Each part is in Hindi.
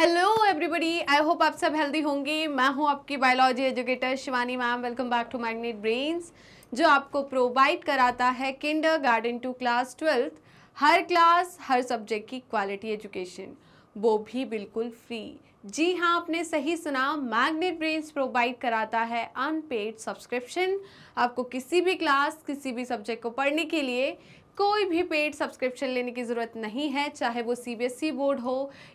हेलो एवरीबडी आई होप आप सब हेल्दी होंगे मैं हूं आपकी biology educator Shivani ma'am welcome back to Magnet Brains जो आपको प्रोवाइड कराता है kindergarten to class twelfth हर क्लास हर सब्जेक्ट की क्वालिटी एजुकेशन वो भी बिल्कुल फ्री जी हाँ आपने सही सुना मैग्नेट ब्रेन्स प्रोवाइड कराता है अनपेड सब्सक्रिप्शन आपको किसी भी क्लास किसी भी सब्जेक्ट को पढ़ने के लिए कोई भी पेड सब्सक्रिप्शन लेने की ज़रूरत नहीं है चाहे वो सीबीएसई बोर्ड e हो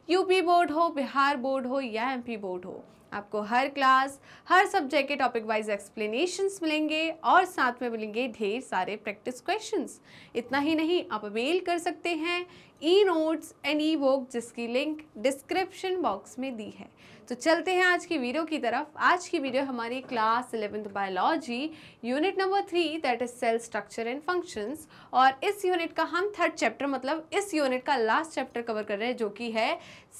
यूपी बोर्ड हो बिहार बोर्ड हो या एमपी बोर्ड हो आपको हर क्लास हर सब्जेक्ट के टॉपिक वाइज एक्सप्लेनेशंस मिलेंगे और साथ में मिलेंगे ढेर सारे प्रैक्टिस क्वेश्चंस इतना ही नहीं आप मेल कर सकते हैं e notes and e book जिसकी लिंक डिस्क्रिप्शन बॉक्स में दी है तो चलते हैं आज की वीडियो की तरफ आज की वीडियो हमारी class eleventh biology unit number three that is cell structure and functions और इस यूनिट का हम थर्ड चैप्टर मतलब इस यूनिट का लास्ट चैप्टर कवर कर रहे हैं जो कि है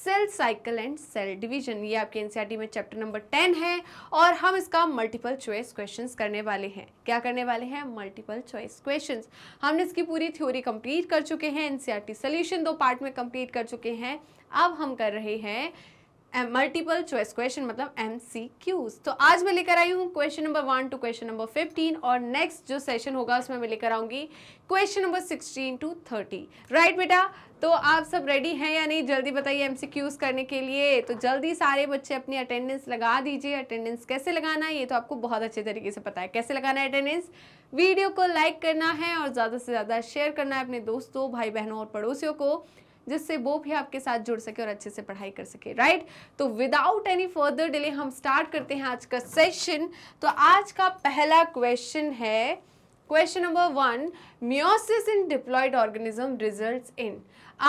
cell cycle and cell division ये आपके एनसीईआरटी e में चैप्टर नंबर टेन है और हम इसका मल्टीपल चॉइस क्वेश्चन करने वाले हैं क्या करने वाले हैं मल्टीपल चॉइस क्वेश्चन हमने इसकी पूरी थ्योरी कंप्लीट कर चुके हैं एनसीईआरटी सोल्यूशन e दो पार्ट में कंप्लीट कर चुके हैं अब हम कर रहे हैं मल्टीपल चॉइस क्वेश्चन मतलब एम तो आज मैं लेकर आई हूँ question number one two question number fifteen और नेक्स्ट जो सेशन होगा उसमें मैं लेकर आऊँगी question number sixteen to thirty right बेटा तो आप सब रेडी हैं या नहीं जल्दी बताइए एम करने के लिए तो जल्दी सारे बच्चे अपनी अटेंडेंस लगा दीजिए अटेंडेंस कैसे लगाना है ये तो आपको बहुत अच्छे तरीके से पता है कैसे लगाना है अटेंडेंस वीडियो को लाइक करना है और ज़्यादा से ज़्यादा शेयर करना है अपने दोस्तों भाई बहनों और पड़ोसियों को जिससे वो भी आपके साथ जुड़ सके और अच्छे से पढ़ाई कर सके राइट तो विदाउट एनी फर्दर डिले हम स्टार्ट करते हैं आज का सेशन तो आज का पहला क्वेश्चन है question number one meiosis in diploid organism results in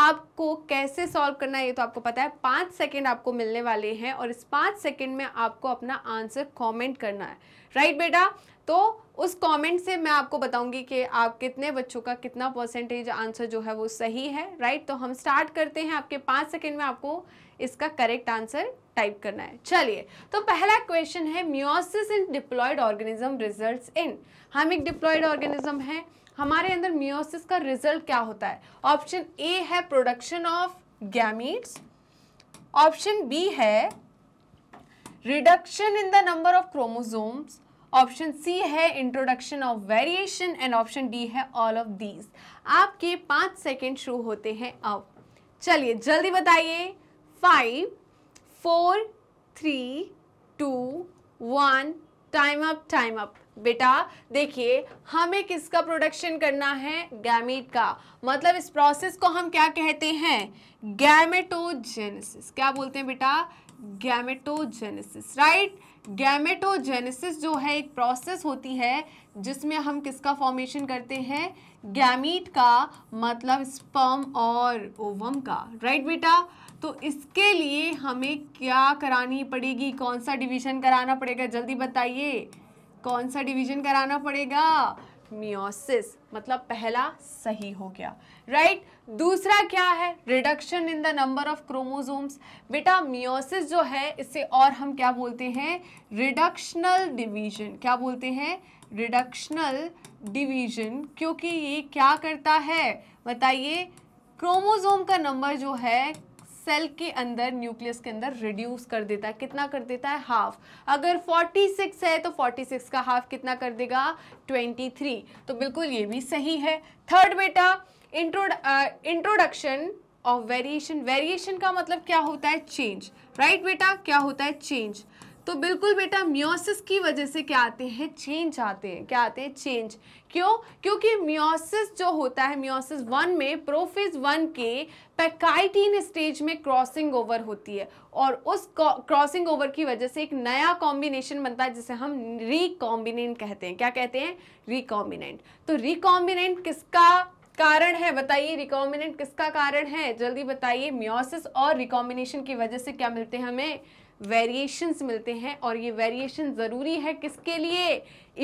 आपको कैसे सॉल्व करना है ये तो आपको पता है पाँच सेकेंड आपको मिलने वाले हैं और इस पाँच सेकेंड में आपको अपना आंसर कमेंट करना है राइट right, बेटा तो उस कमेंट से मैं आपको बताऊंगी कि आप कितने बच्चों का कितना परसेंटेज आंसर जो है वो सही है राइट तो हम स्टार्ट करते हैं आपके पाँच सेकेंड में आपको इसका करेक्ट आंसर टाइप करना है चलिए तो पहला क्वेश्चन है meiosis in diploid organism result in हम एक डिप्लॉयड ऑर्गेनिज्म है हमारे अंदर म्योसिस का रिजल्ट क्या होता है ऑप्शन ए है production of gametes option B है reduction in the number of chromosomes option C है introduction of variation and option D है ऑल ऑफ दीज आपके पाँच सेकेंड शुरू होते हैं अब चलिए जल्दी बताइए five four three two one time up time up बेटा देखिए हमें किसका प्रोडक्शन करना है गैमेट का मतलब इस प्रोसेस को हम क्या कहते हैं गैमेटोजेनेसिस क्या बोलते हैं बेटा गैमेटोजेनेसिस राइट गैमेटोजेनेसिस जो है एक प्रोसेस होती है जिसमें हम किसका फॉर्मेशन करते हैं गैमीट का मतलब स्पर्म और ओवम का राइट बेटा तो इसके लिए हमें क्या करानी पड़ेगी कौन सा डिवीजन कराना पड़ेगा जल्दी बताइए कौन सा डिवीजन कराना पड़ेगा मियोसिस मतलब पहला सही हो गया राइट right? दूसरा क्या है reduction in the number of chromosomes बेटा मियोसिस जो है इससे और हम क्या बोलते हैं रिडक्शनल डिवीजन क्या बोलते हैं रिडक्शनल डिवीजन क्योंकि ये क्या करता है बताइए क्रोमोजोम का नंबर जो है सेल के अंदर न्यूक्लियस के अंदर रिड्यूस कर देता है कितना कर देता है हाफ अगर 46 है तो 46 का हाफ कितना कर देगा 23 तो बिल्कुल ये भी सही है थर्ड बेटा intro introduction of variation variation का मतलब क्या होता है चेंज राइट right, बेटा क्या होता है चेंज तो बिल्कुल बेटा म्योसिस की वजह से क्या आते हैं चेंज आते हैं क्या आते हैं चेंज क्यों क्योंकि म्योसिस जो होता है म्योसिस वन में प्रोफेज वन के पैकाइटीन स्टेज में क्रॉसिंग ओवर होती है और उस क्रॉसिंग ओवर की वजह से एक नया कॉम्बिनेशन बनता है जिसे हम रिकॉम्बिनेंट कहते हैं क्या कहते हैं रिकॉम्बिनेंट तो रिकॉम्बिनेंट किसका कारण है बताइए रिकॉम्बिनेंट किसका कारण है जल्दी बताइए म्योसिस और रिकॉम्बिनेशन की वजह से क्या मिलते हैं हमें वेरिएशंस मिलते हैं और ये वेरिएशन ज़रूरी है किसके लिए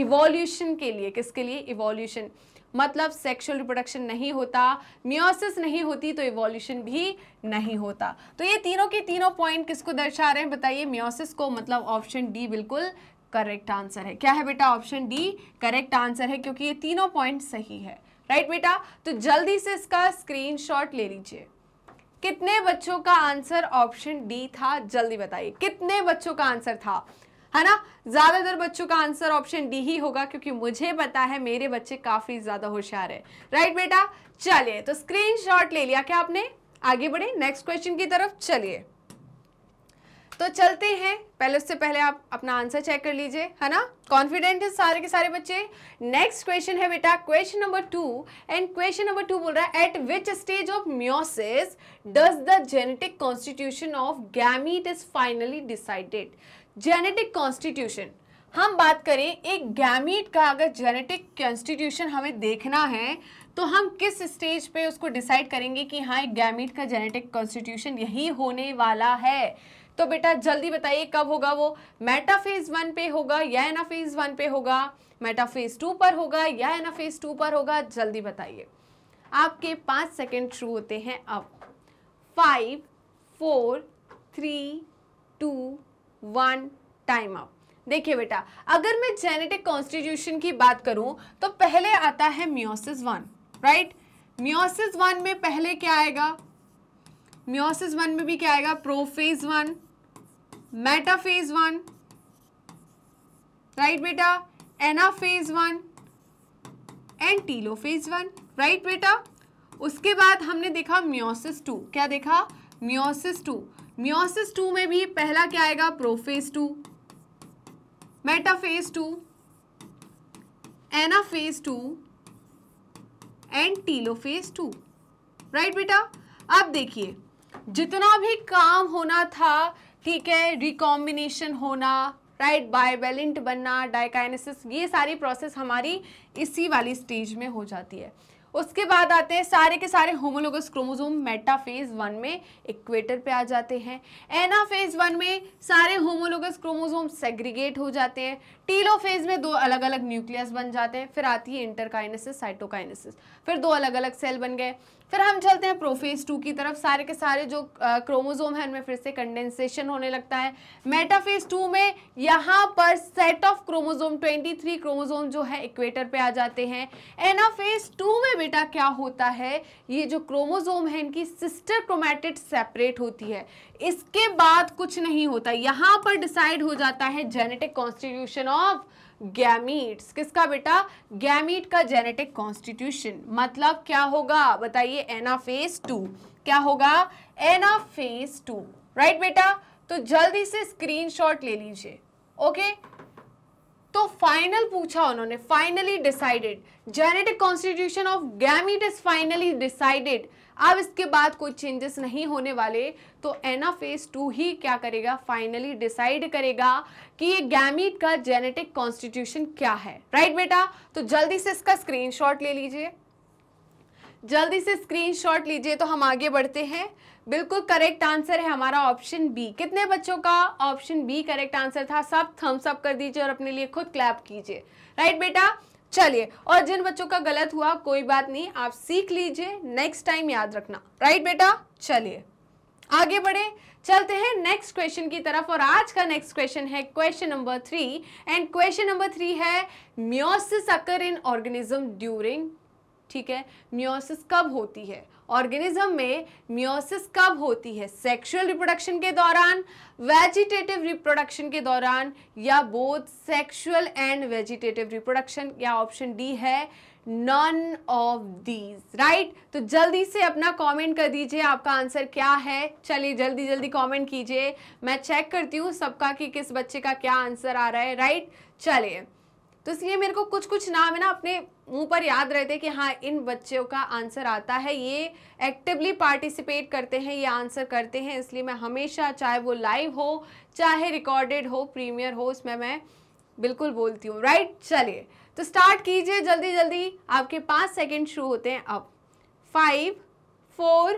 इवोल्यूशन के लिए किसके लिए इवोल्यूशन मतलब सेक्सुअल रिप्रोडक्शन नहीं होता म्योसिस नहीं होती तो इवोल्यूशन भी नहीं होता तो ये तीनों के तीनों पॉइंट किसको दर्शा रहे हैं बताइए म्योसिस को मतलब ऑप्शन डी बिल्कुल करेक्ट आंसर है क्या है बेटा ऑप्शन डी करेक्ट आंसर है क्योंकि ये तीनों पॉइंट सही है राइट बेटा तो जल्दी से इसका स्क्रीनशॉट ले लीजिए कितने बच्चों का आंसर ऑप्शन डी था जल्दी बताइए कितने बच्चों का आंसर था है ना ज़्यादातर बच्चों का आंसर ऑप्शन डी ही होगा क्योंकि मुझे पता है मेरे बच्चे काफ़ी ज़्यादा होशियार है राइट बेटा चलिए तो स्क्रीनशॉट ले लिया क्या आपने आगे बढ़े नेक्स्ट क्वेश्चन की तरफ चलिए तो चलते हैं पहले उससे पहले आप अपना आंसर चेक कर लीजिए है ना कॉन्फिडेंट है सारे के सारे बच्चे नेक्स्ट क्वेश्चन है बेटा question number two and question number two बोल रहा है at which stage of meiosis does the genetic constitution of gamete is finally decided genetic constitution हम बात करें एक गैमीट का अगर जेनेटिक कॉन्स्टिट्यूशन हमें देखना है तो हम किस स्टेज पे उसको डिसाइड करेंगे कि हाँ एक गैमीट का जेनेटिक कॉन्स्टिट्यूशन यही होने वाला है तो बेटा जल्दी बताइए कब होगा वो फेज वन पे होगा या एना फेज वन पे होगा फेज टू पर होगा या फेज टू पर होगा जल्दी बताइए आपके पांच सेकेंड शुरू होते हैं अब five four three two one time up देखिए बेटा अगर मैं जेनेटिक कॉन्स्टिट्यूशन की बात करूं तो पहले आता है meiosis one right meiosis one में पहले क्या आएगा म्योसिस वन में भी क्या आएगा prophase one metaphase one right बेटा anaphase one and phase one right बेटा उसके बाद हमने देखा म्योसिस टू क्या देखा म्योसिस टू म्योसिस टू में भी पहला क्या आएगा prophase two metaphase two anaphase two and phase two right बेटा अब देखिए जितना भी काम होना था ठीक है रिकॉम्बिनेशन होना राइट बायवेलेंट बनना डायकाइनेसिस ये सारी प्रोसेस हमारी इसी वाली स्टेज में हो जाती है उसके बाद आते हैं सारे के सारे होमोलोगस क्रोमोजोम मेटाफेज वन में इक्वेटर पे आ जाते हैं एना फेज वन में सारे होमोलोगस क्रोमोजोम सेग्रीगेट हो जाते हैं टीलो फेज में दो अलग अलग न्यूक्लियस बन जाते हैं फिर आती है इंटरकाइनेसिस साइटोकाइनेसिस फिर दो अलग अलग सेल बन गए फिर हम चलते हैं प्रोफेज टू की तरफ सारे के सारे जो क्रोमोजोम है उनमें फिर से कंडेंसेशन होने लगता है मेटाफेज टू में यहाँ पर सेट ऑफ क्रोमोजोम 23 क्रोमोजोम जो है इक्वेटर पे आ जाते हैं एनाफेज टू में बेटा क्या होता है ये जो क्रोमोजोम है इनकी सिस्टर क्रोमैटिड सेपरेट होती है इसके बाद कुछ नहीं होता यहाँ पर डिसाइड हो जाता है जेनेटिक कॉन्स्टिट्यूशन ऑफ गैमीट्स किसका बेटा गैमीट का जेनेटिक कॉन्स्टिट्यूशन मतलब क्या होगा बताइए एना फेस टू क्या होगा एना फेस टू राइट बेटा तो जल्दी से स्क्रीनशॉट ले लीजिए ओके तो फाइनल पूछा उन्होंने finally decided genetic constitution of gamete is finally decided अब इसके बाद कोई चेंजेस नहीं होने वाले तो एना फेज टू ही क्या करेगा फाइनली डिसाइड करेगा कि ये गैमिट का जेनेटिक कॉन्स्टिट्यूशन क्या है राइट right बेटा तो जल्दी से इसका स्क्रीन ले लीजिए जल्दी से स्क्रीनशॉट लीजिए तो हम आगे बढ़ते हैं बिल्कुल करेक्ट आंसर है हमारा ऑप्शन बी कितने बच्चों का ऑप्शन बी करेक्ट आंसर था सब थम्स अप कर दीजिए और अपने लिए खुद क्लैप कीजिए राइट right बेटा चलिए और जिन बच्चों का गलत हुआ कोई बात नहीं आप सीख लीजिए नेक्स्ट टाइम याद रखना राइट बेटा चलिए आगे बढ़े चलते हैं नेक्स्ट क्वेश्चन की तरफ और आज का नेक्स्ट क्वेश्चन है question number three and question number three है meiosis occur in organism during ठीक है म्योसिस कब होती है ऑर्गेनिज्म में मियोसिस कब होती है सेक्सुअल रिप्रोडक्शन के दौरान वेजिटेटिव रिप्रोडक्शन के दौरान या both sexual and vegetative reproduction या ऑप्शन डी है नॉन ऑफ दीज राइट तो जल्दी से अपना कमेंट कर दीजिए आपका आंसर क्या है चलिए जल्दी जल्दी कमेंट कीजिए मैं चेक करती हूँ सबका कि किस बच्चे का क्या आंसर आ रहा है राइट right? चलिए तो इसलिए मेरे को कुछ कुछ नाम है ना अपने मुंह पर याद रहते कि हाँ इन बच्चों का आंसर आता है ये एक्टिवली पार्टिसिपेट करते हैं ये आंसर करते हैं इसलिए मैं हमेशा चाहे वो लाइव हो चाहे रिकॉर्डेड हो प्रीमियर हो उसमें मैं बिल्कुल बोलती हूँ राइट चलिए तो स्टार्ट कीजिए जल्दी जल्दी आपके पाँच सेकेंड शुरू होते हैं अब five four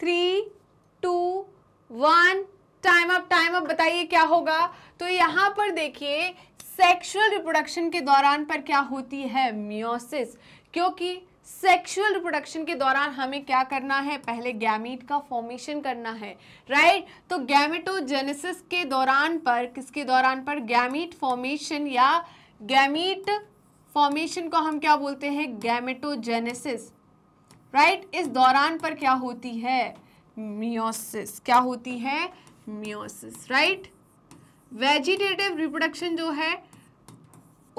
three two one time up time up बताइए क्या होगा तो यहाँ पर देखिए सेक्सुअल रिप्रोडक्शन के दौरान पर क्या होती है म्योसिस क्योंकि सेक्सुअल रिप्रोडक्शन के दौरान हमें क्या करना है पहले गैमिट का फॉर्मेशन करना है राइट तो गैमेटोजेनेसिस के दौरान पर किसके दौरान पर गैमिट फॉर्मेशन या गैमीट फॉर्मेशन को हम क्या बोलते हैं गैमेटोजेनेसिस राइट इस दौरान पर क्या होती है मियोसिस क्या होती है meiosis right right? Vegetative reproduction जो है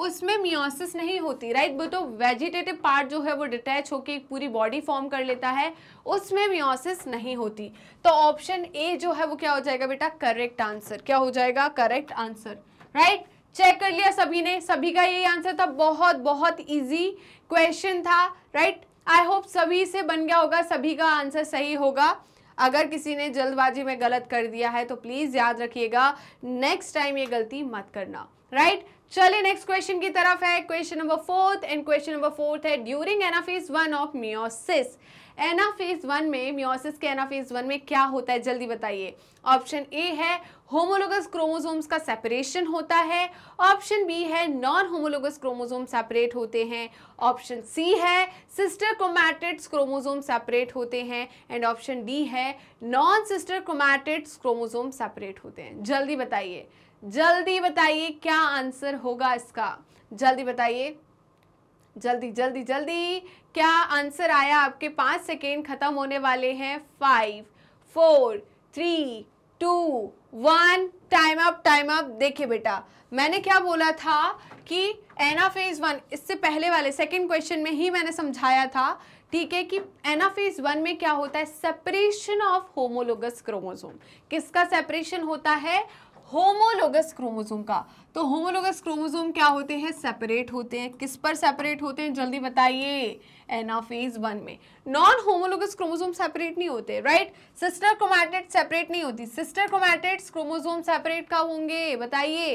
उसमें मियोसिस नहीं होती राइट बोलो तो वेजिटेटिव पार्ट जो है वो डिटैच होकर एक पूरी बॉडी फॉर्म कर लेता है उसमें मियोसिस नहीं होती तो ऑप्शन ए जो है वो क्या हो जाएगा बेटा करेक्ट आंसर क्या हो जाएगा करेक्ट आंसर राइट चेक कर लिया सभी ने सभी का यही आंसर था बहुत बहुत इजी क्वेश्चन था राइट आई होप सभी से बन गया होगा सभी का आंसर सही होगा अगर किसी ने जल्दबाजी में गलत कर दिया है तो प्लीज़ याद रखिएगा नेक्स्ट टाइम ये गलती मत करना राइट चलिए नेक्स्ट क्वेश्चन की तरफ है question number fourth and question number fourth है during anaphase one of meiosis anaphase one में मियोसिस के एनाफेज वन में क्या होता है जल्दी बताइए ऑप्शन ए है होमोलोगस क्रोमोसोम्स का सेपरेशन होता है ऑप्शन बी है नॉन होमोलोगस क्रोमोसोम सेपरेट होते हैं ऑप्शन सी है सिस्टर क्रोमैटिड्स क्रोमोसोम सेपरेट होते हैं एंड ऑप्शन डी है non sister chromatids chromosome separate होते हैं जल्दी बताइए जल्दी बताइए क्या आंसर होगा इसका जल्दी बताइए जल्दी जल्दी जल्दी क्या आंसर आया आपके पाँच सेकेंड खत्म होने वाले हैं five four three two one time up time up देखिए बेटा मैंने क्या बोला था कि एना फेज वन इससे पहले वाले सेकेंड क्वेश्चन में ही मैंने समझाया था ठीक है कि एना फेज वन में क्या होता है सेपरेशन ऑफ होमोलोगस क्रोमोसोम किसका सेपरेशन होता है होमोलोगस क्रोमोजोम का तो होमोलोगस क्रोमोजोम क्या होते हैं सेपरेट होते हैं किस पर सेपरेट होते हैं जल्दी बताइए एनाफेज वन में नॉन होमोलोगस क्रोमोजोम सेपरेट नहीं होते राइट सिस्टर क्रोमैटेड सेपरेट नहीं होती सिस्टर क्रोमैटेड क्रोमोजोम सेपरेट कब होंगे बताइए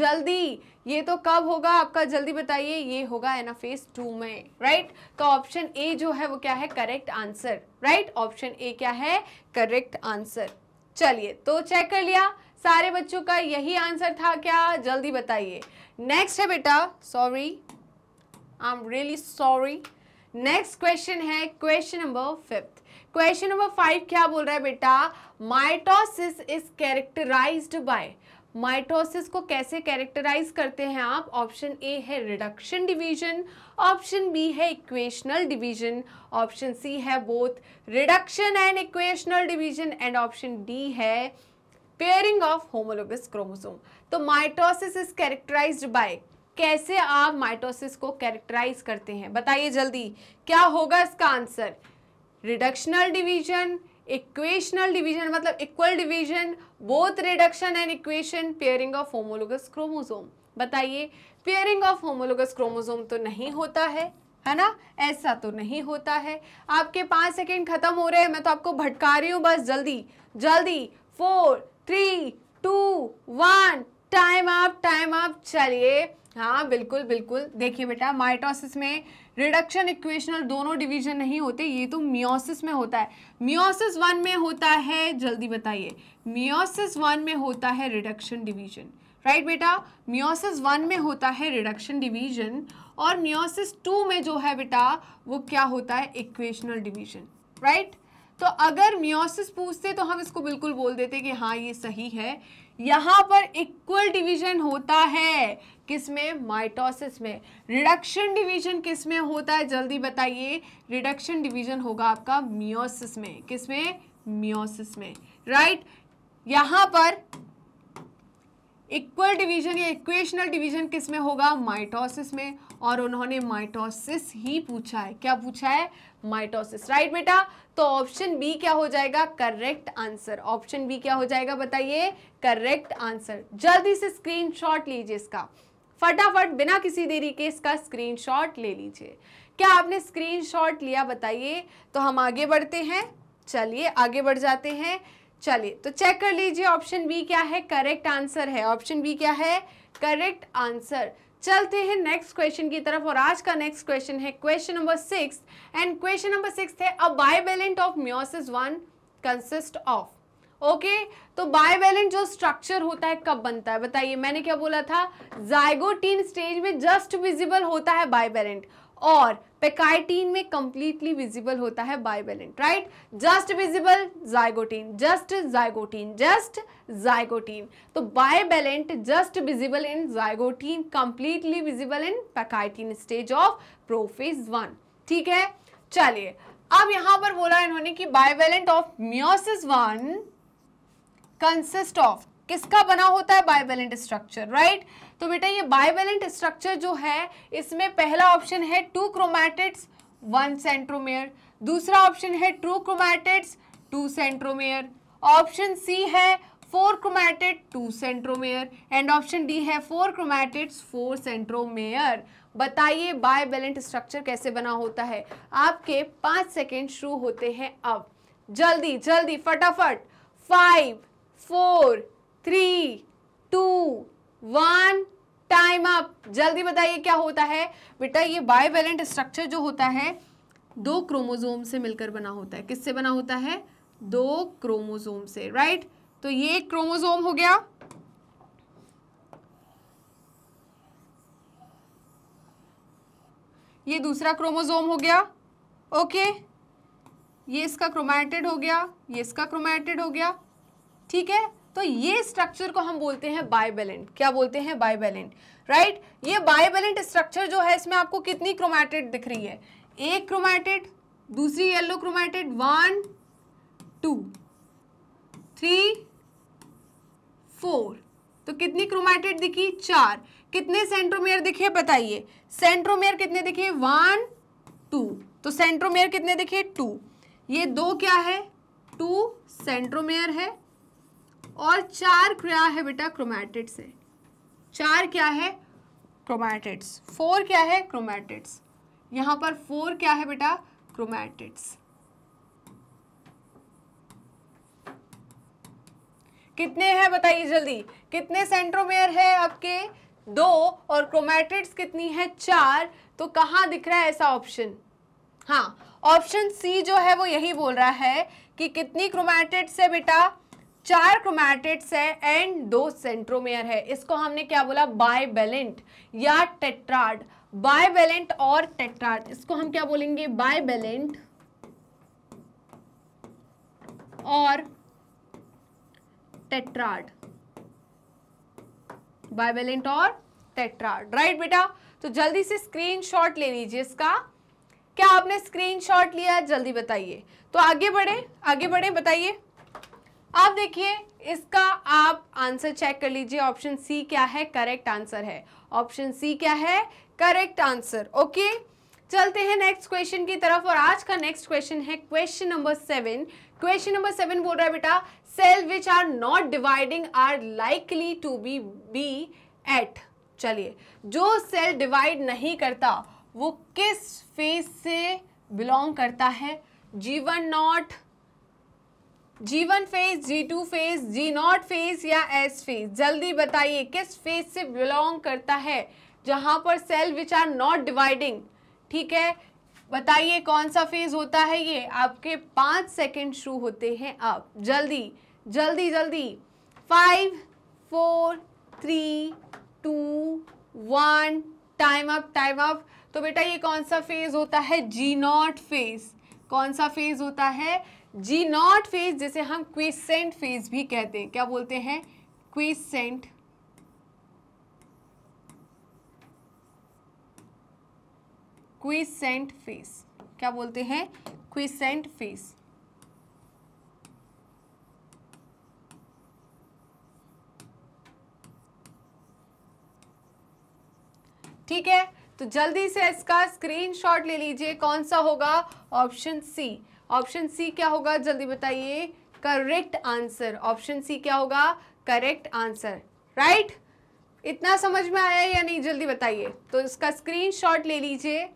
जल्दी ये तो कब होगा आपका जल्दी बताइए ये होगा एनाफेज टू में राइट तो ऑप्शन ए जो है वो क्या है correct answer right option A क्या है करेक्ट आंसर चलिए तो चेक कर लिया सारे बच्चों का यही आंसर था क्या जल्दी बताइए नेक्स्ट है बेटा sorry I am really sorry next question है question number fifth question number five क्या बोल रहा है बेटा mitosis is characterized by mitosis को कैसे कैरेक्टराइज करते हैं आप ऑप्शन ए है रिडक्शन डिवीजन ऑप्शन बी है इक्वेशनल डिवीजन ऑप्शन सी है both reduction and equational division and option D है पेयरिंग ऑफ होमोलोगस क्रोमोसोम तो माइटोसिस इज कैरेक्टराइज बाय कैसे आप माइटोसिस को कैरेक्टराइज करते हैं बताइए जल्दी क्या होगा इसका answer reductional division equational division मतलब equal division both reduction and equation pairing of homologous chromosome बताइए पेयरिंग ऑफ होमोलोगस क्रोमोसोम तो नहीं होता है है ना ऐसा तो नहीं होता है आपके पाँच सेकेंड खत्म हो रहे हैं मैं तो आपको भटका रही हूँ बस जल्दी जल्दी four three two one time up time up चलिए हाँ बिल्कुल बिल्कुल देखिए बेटा माइटोसिस में रिडक्शन इक्वेशन और दोनों डिवीजन नहीं होते ये तो मियोसिस में होता है मियोसिस वन में होता है जल्दी बताइए मियोसिस वन में होता है रिडक्शन डिवीजन राइट बेटा मियोसिस वन में होता है रिडक्शन डिवीजन और मियोसिस टू में जो है बेटा वो क्या होता है इक्वेशनल डिवीजन राइट तो अगर म्योसिस पूछते तो हम इसको बिल्कुल बोल देते कि हाँ ये सही है यहाँ पर इक्वल डिवीजन होता है किस में माइटोसिस में रिडक्शन डिवीजन किस में होता है जल्दी बताइए रिडक्शन डिवीजन होगा आपका मियोसिस में किस में मियोसिस में राइट यहाँ पर इक्वल डिवीजन या इक्वेशनल डिवीजन किस में होगा माइटोसिस में और उन्होंने माइटोसिस ही पूछा है क्या पूछा है माइटोसिस राइट बेटा तो ऑप्शन बी क्या हो जाएगा करेक्ट आंसर ऑप्शन बी क्या हो जाएगा बताइए करेक्ट आंसर जल्दी से स्क्रीन लीजिए इसका फटाफट बिना किसी देरी के इसका स्क्रीन ले लीजिए क्या आपने स्क्रीनशॉट लिया बताइए तो हम आगे बढ़ते हैं चलिए आगे बढ़ जाते हैं चलिए तो चेक कर लीजिए ऑप्शन बी क्या है करेक्ट आंसर है ऑप्शन बी क्या है करेक्ट आंसर चलते हैं नेक्स्ट क्वेश्चन की तरफ और आज का नेक्स्ट क्वेश्चन है question number six and question number six है a bivalent of meiosis one consist of okay तो बाइवेलेंट जो स्ट्रक्चर होता है कब बनता है बताइए मैंने क्या बोला था जाइगोटीन स्टेज में जस्ट विजिबल होता है बाइवेलेंट और पेकाइटीन में कंप्लीटली विजिबल होता है bivalent right just visible zygotene just zygotene just zygotene तो bivalent just visible in zygotene completely visible in pachytene stage of prophase one ठीक है चलिए अब यहां पर बोला इन्होंने कि bivalent of meiosis one consist of किसका बना होता है बाइवेलेंट स्ट्रक्चर राइट तो बेटा ये बाइवेलेंट स्ट्रक्चर जो है इसमें पहला ऑप्शन है टू क्रोमैटिड्स वन सेंट्रोमेयर दूसरा ऑप्शन है two chromatids two centromere option C है four chromatid two centromere and option D है फोर क्रोमैटिड्स फोर सेंट्रोमेयर बताइए बाय स्ट्रक्चर कैसे बना होता है आपके पाँच सेकेंड शुरू होते हैं अब जल्दी जल्दी फटाफट five four three two one time up जल्दी बताइए क्या होता है बेटा ये बायोवेलेंट स्ट्रक्चर जो होता है दो क्रोमोजोम से मिलकर बना होता है किससे बना होता है दो क्रोमोजोम से राइट तो ये क्रोमोजोम हो गया ये दूसरा क्रोमोजोम हो गया ओके ये इसका क्रोमैटिड हो गया ये इसका क्रोमैटिड हो गया ठीक है तो ये स्ट्रक्चर को हम बोलते हैं बायबेलेंट क्या बोलते हैं बाइबेलेंट राइट ये बाइबेलेंट स्ट्रक्चर जो है इसमें आपको कितनी क्रोमैटेड दिख रही है एक क्रोमैटेड दूसरी yellow chromatid one two three four तो कितनी क्रोमैटेड दिखी चार कितने सेंट्रोमेयर दिखे बताइए सेंट्रोमेयर कितने दिखे वन टू तो सेंट्रोमेयर कितने दिखे टू ये दो क्या है टू सेंट्रोमेयर है और चार क्या है बेटा क्रोमैटिड्स है चार क्या है क्रोमैटिड्स फोर क्या है क्रोमैटिड्स यहां पर फोर क्या है बेटा क्रोमैटिड्स कितने हैं बताइए जल्दी कितने सेंट्रोमेयर है आपके दो और क्रोमैटिड्स कितनी है चार तो कहां दिख रहा है ऐसा ऑप्शन हाँ ऑप्शन सी जो है वो यही बोल रहा है कि कितनी क्रोमैटिड्स है बेटा चार क्रोमैटिड्स है एंड दो सेंट्रोमेयर है इसको हमने क्या बोला बायबेलेंट या टेट्राड बायबेलेंट और टेट्राड इसको हम क्या बोलेंगे बायबेलेंट और टेट्राड बायबेलेंट और टेट्राड राइट बेटा तो जल्दी से स्क्रीनशॉट ले लीजिए इसका क्या आपने स्क्रीनशॉट लिया जल्दी बताइए तो आगे बढ़े आगे बढ़े बताइए आप देखिए इसका आप आंसर चेक कर लीजिए ऑप्शन सी क्या है करेक्ट आंसर है ऑप्शन सी क्या है करेक्ट आंसर ओके चलते हैं नेक्स्ट क्वेश्चन की तरफ और आज का नेक्स्ट क्वेश्चन है question number seven question number seven बोल रहा है बेटा cell which are not dividing are likely to be be at चलिए जो सेल डिवाइड नहीं करता वो किस फेज से बिलोंग करता है G one not G one phase G two phase G not phase या एस फेज जल्दी बताइए किस फेज से बिलोंग करता है जहाँ पर cell which are not dividing ठीक है बताइए कौन सा फेज होता है ये आपके पाँच सेकेंड शुरू होते हैं आप जल्दी जल्दी जल्दी five four three two one time up time up तो बेटा ये कौन सा फेज होता है जी नॉट फेज कौन सा फेज होता है जी नॉट फेज जिसे हम क्वीसेंट फेज भी कहते हैं क्या बोलते हैं क्विसेंट क्विसेंट फेज क्या बोलते हैं क्वीसेंट फेज ठीक है तो जल्दी से इसका स्क्रीनशॉट ले लीजिए कौन सा होगा ऑप्शन सी ऑप्शन सी क्या होगा जल्दी बताइए करेक्ट आंसर ऑप्शन सी क्या होगा करेक्ट आंसर राइट इतना समझ में आया या नहीं जल्दी बताइए तो इसका स्क्रीनशॉट ले लीजिए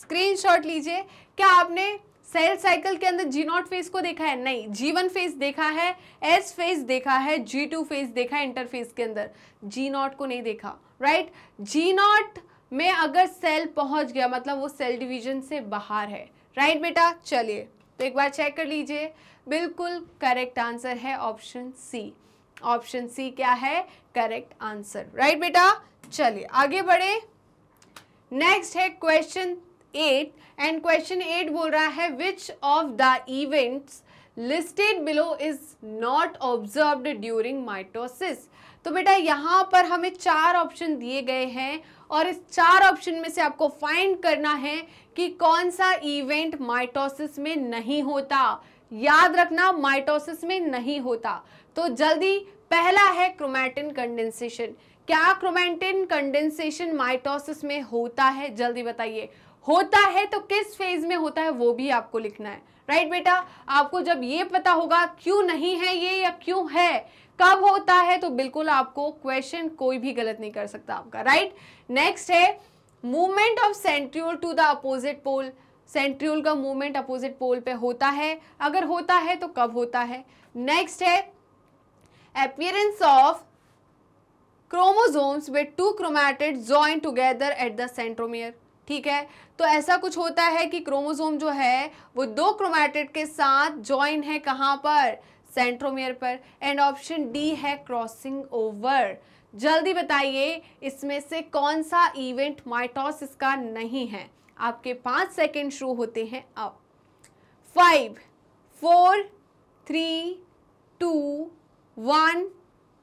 स्क्रीनशॉट लीजिए क्या आपने सेल साइकिल के अंदर जी नॉट फेज को देखा है नहीं जी वन फेज देखा है एस फेज देखा है जी टू फेज देखा है इंटरफेस के अंदर जी नॉट को नहीं देखा राइट जी नॉट में अगर सेल पहुंच गया मतलब वो सेल डिवीजन से बाहर है राइट बेटा चलिए तो एक बार चेक कर लीजिए बिल्कुल करेक्ट आंसर है ऑप्शन सी ऑप्शन सी क्या है करेक्ट आंसर राइट बेटा चलिए आगे बढ़े नेक्स्ट है question eight and question eight बोल रहा है which of the events listed below is not observe during mitosis तो बेटा यहाँ पर हमें चार ऑप्शन दिए गए हैं और इस चार ऑप्शन में से आपको फाइंड करना है कि कौन सा इवेंट माइटोसिस में नहीं होता याद रखना माइटोसिस में नहीं होता तो जल्दी पहला है क्रोमैटिन कंडेंसेशन क्या क्रोमैटिन कंडेंसेशन माइटोसिस में होता है जल्दी बताइए होता है तो किस फेज में होता है वो भी आपको लिखना है राइट बेटा आपको जब ये पता होगा क्यों नहीं है ये या क्यों है कब होता है तो बिल्कुल आपको क्वेश्चन कोई भी गलत नहीं कर सकता आपका राइट नेक्स्ट है movement of centriole to the opposite pole centriole का मूवमेंट अपोजिट पोल पे होता है अगर होता है तो कब होता है नेक्स्ट है appearance of chromosomes with two chromatid join together at the centromere ठीक है तो ऐसा कुछ होता है कि क्रोमोजोम जो है वो दो क्रोमैटिड के साथ ज्वाइन है कहाँ पर सेंट्रोमेयर पर एंड ऑप्शन डी है क्रॉसिंग ओवर जल्दी बताइए इसमें से कौन सा इवेंट माइटोसिस का नहीं है आपके पाँच सेकेंड शुरू होते हैं अब five four three two one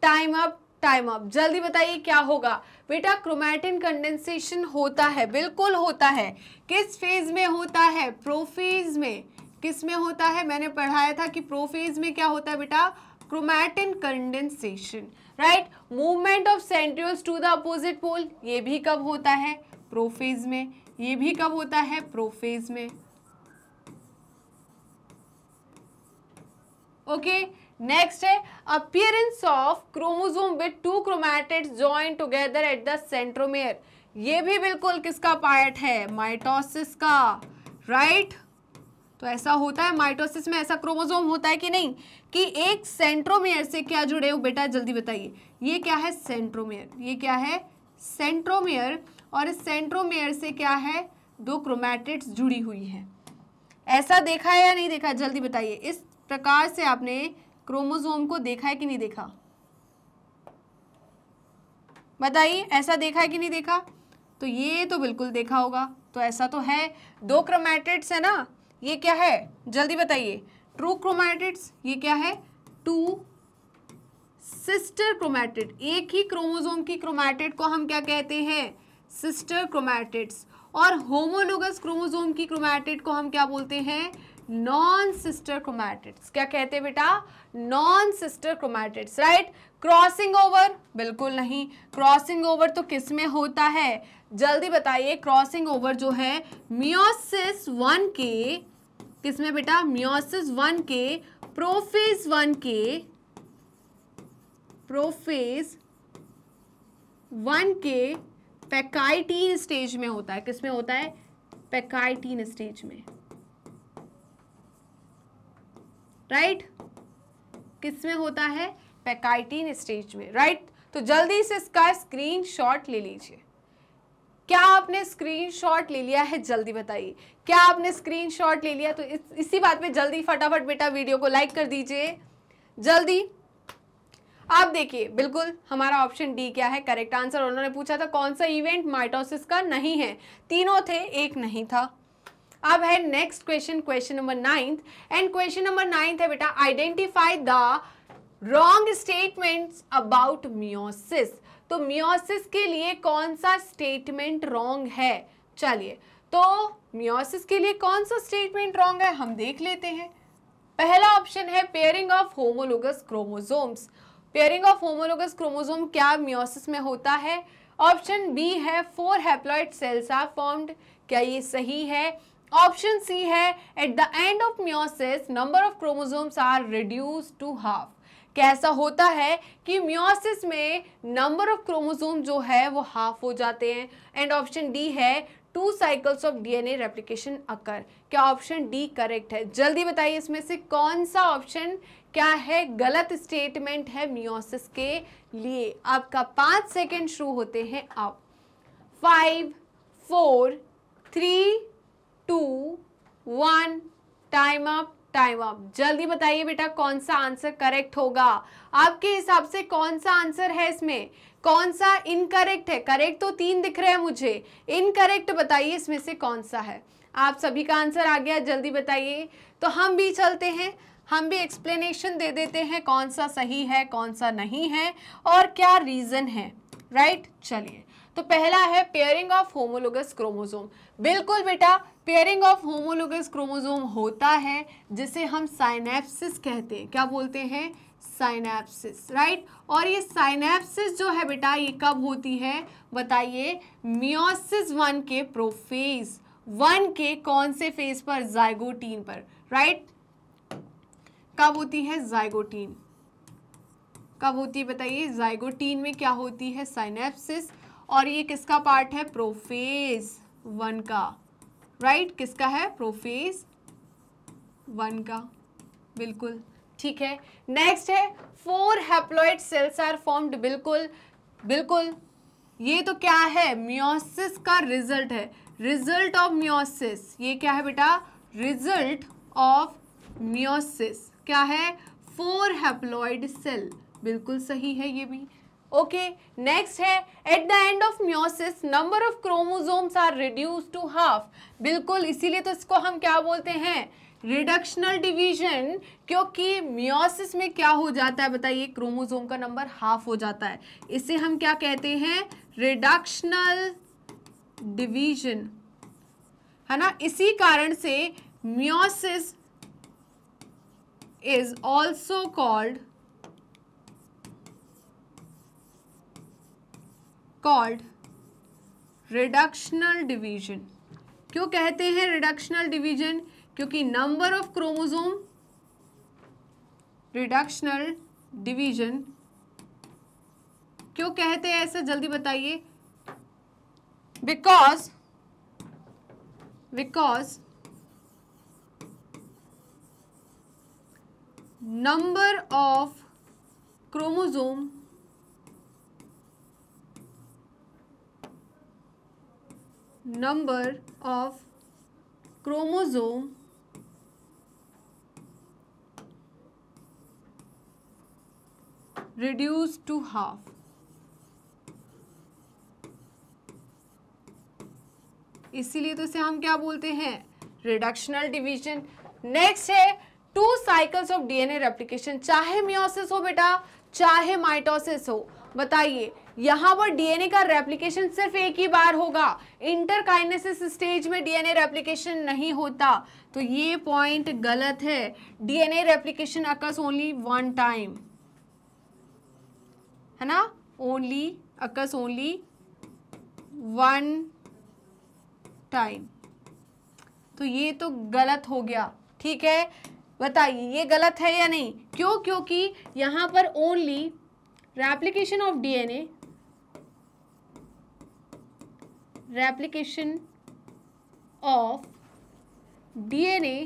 time up time up जल्दी बताइए क्या होगा बेटा क्रोमैटिन कंडेंसेशन होता है बिल्कुल होता है किस फेज में होता है प्रोफेज में किस में होता है मैंने पढ़ाया था कि प्रोफेज में क्या होता है बेटा chromatin condensation right movement of centrioles to the opposite pole ये भी कब होता है प्रोफेज में ये भी कब होता है प्रोफेज में ओके नेक्स्ट है appearance of chromosome with two chromatids join together at the centromere ये भी बिल्कुल किसका पार्ट है माइटोसिस का राइट right? तो ऐसा होता है माइटोसिस में ऐसा क्रोमोजोम होता है कि नहीं कि एक सेंट्रोमेयर से क्या जुड़े हो बेटा जल्दी बताइए ये क्या है सेंट्रोमेयर ये क्या है सेंट्रोमेयर और इस सेंट्रोमेयर से क्या है दो क्रोमैटिड्स जुड़ी हुई है ऐसा देखा है या नहीं देखा जल्दी बताइए इस प्रकार से आपने क्रोमोजोम को देखा है कि नहीं देखा बताइए ऐसा देखा है कि नहीं देखा तो ये तो बिल्कुल देखा होगा तो ऐसा तो है दो क्रोमैटिड्स है ना ये क्या है जल्दी बताइए ट्रू क्रोमैटिड्स ये क्या है टू सिस्टर क्रोमैटिड एक ही क्रोमोजोम की क्रोमैटिड को हम क्या कहते हैं सिस्टर क्रोमैटिड्स और होमोलोगस क्रोमोजोम की क्रोमैटिड को हम क्या बोलते हैं नॉन सिस्टर क्रोमैटिड्स क्या कहते हैं बेटा non sister chromatids right crossing over बिल्कुल नहीं क्रॉसिंग ओवर तो किस में होता है जल्दी बताइए क्रॉसिंग ओवर जो है मियोसिस वन के किस में बेटा मियोसिस वन के प्रोफेज वन के प्रोफेज वन के पैकाइटीन स्टेज में होता है किस में होता है पैकाइटीन स्टेज में राइट किस में होता है पैकाइटीन स्टेज में राइट तो जल्दी से इसका स्क्रीनशॉट ले लीजिए क्या आपने स्क्रीनशॉट ले लिया है जल्दी बताइए क्या आपने स्क्रीनशॉट ले लिया तो इस, इसी बात पे जल्दी फटाफट बेटा वीडियो को लाइक कर दीजिए जल्दी आप देखिए बिल्कुल हमारा ऑप्शन डी क्या है करेक्ट आंसर उन्होंने पूछा था कौन सा इवेंट माइटोसिस का नहीं है तीनों थे एक नहीं था अब है next question question number ninth and question number ninth है बेटा identify the wrong statement about meiosis तो म्योसिस के लिए कौन सा स्टेटमेंट रॉन्ग है चलिए तो म्योसिस के लिए कौन सा स्टेटमेंट रॉन्ग है हम देख लेते हैं पहला ऑप्शन है pairing of homologous chromosomes pairing of homologous chromosome क्या म्योसिस में होता है ऑप्शन बी है four haploid cells are formed क्या ये सही है ऑप्शन सी है at the end of meiosis number of chromosomes are reduce to half कैसा होता है कि म्योसिस में नंबर ऑफ क्रोमोसोम जो है वो हाफ हो जाते हैं एंड ऑप्शन डी है two cycles of DNA replication occur क्या ऑप्शन डी करेक्ट है जल्दी बताइए इसमें से कौन सा ऑप्शन क्या है गलत स्टेटमेंट है म्योसिस के लिए आपका पांच सेकेंड शुरू होते हैं आप five four three two one time up time up जल्दी बताइए बेटा कौन सा आंसर करेक्ट होगा आपके हिसाब से कौन सा आंसर है इसमें कौन सा इनकरेक्ट है करेक्ट तो तीन दिख रहे हैं मुझे इनकरेक्ट बताइए इसमें से कौन सा है आप सभी का आंसर आ गया जल्दी बताइए तो हम भी चलते हैं हम भी एक्सप्लेनेशन दे देते हैं कौन सा सही है कौन सा नहीं है और क्या रीज़न है राइट right? चलिए तो पहला है पेयरिंग ऑफ होमोलोगस क्रोमोजोम बिल्कुल बेटा पेयरिंग ऑफ होमोलोगस क्रोमोजोम होता है जिसे हम साइनेप्सिस कहते हैं क्या बोलते हैं साइनेप्सिस राइट और ये साइनेप्सिस जो है बेटा ये कब होती है बताइए मियोसिस वन के प्रोफेज वन के कौन से फेज पर जायगोटीन पर राइट कब होती है जाइगोटीन कब होती है बताइए जायगोटीन में क्या होती है साइनेप्सिस और ये किसका पार्ट है प्रोफेज वन का राइट right? किसका है प्रोफेज वन का बिल्कुल ठीक है नेक्स्ट है four haploid cells are formed बिल्कुल बिल्कुल ये तो क्या है म्योसिस का रिजल्ट है रिजल्ट ऑफ म्योसिस ये क्या है बेटा रिजल्ट ऑफ म्योसिस क्या है फोर हैप्लॉइड सेल बिल्कुल सही है ये भी ओके नेक्स्ट है at the end of meiosis number of chromosomes are reduce to half बिल्कुल इसीलिए तो इसको हम क्या बोलते हैं रिडक्शनल डिवीजन क्योंकि म्योसिस में क्या हो जाता है बताइए क्रोमोजोम का नंबर हाफ हो जाता है इसे हम क्या कहते हैं रिडक्शनल डिवीजन है ना इसी कारण से meiosis is also called called reductional division क्यों कहते हैं रिडक्शनल डिवीजन क्योंकि number of chromosome reductional division क्यों कहते हैं ऐसा जल्दी बताइए because because number of chromosome number of chromosome reduced to half. इसीलिए तो इसे हम क्या बोलते हैं रिडक्शनल डिवीजन नेक्स्ट है two cycles of DNA replication चाहे मियोसिस हो बेटा चाहे माइटोसिस हो बताइए यहाँ पर डीएनए का रेप्लिकेशन सिर्फ एक ही बार होगा इंटरकाइनेसिस स्टेज में डीएनए रेप्लिकेशन नहीं होता तो ये पॉइंट गलत है DNA replication occurs only one time है ना only occurs only one time तो ये तो गलत हो गया ठीक है बताइए ये गलत है या नहीं क्यों क्योंकि यहाँ पर only replication of DNA replication of DNA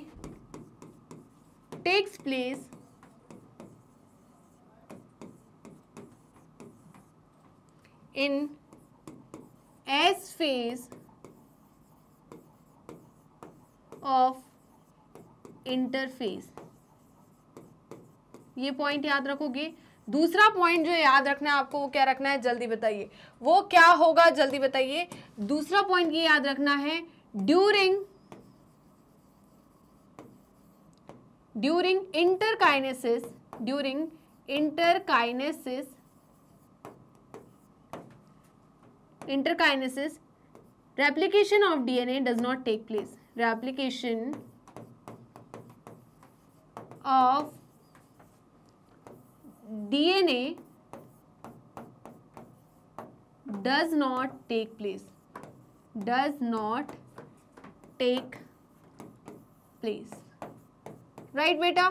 takes place in S phase of interphase ये पॉइंट याद रखोगे दूसरा पॉइंट जो याद रखना है आपको वो क्या रखना है जल्दी बताइए वो क्या होगा जल्दी बताइए दूसरा पॉइंट ये याद रखना है during during interkinesis during interkinesis interkinesis replication of DNA does not take place replication of DNA does not take place does not take place right बेटा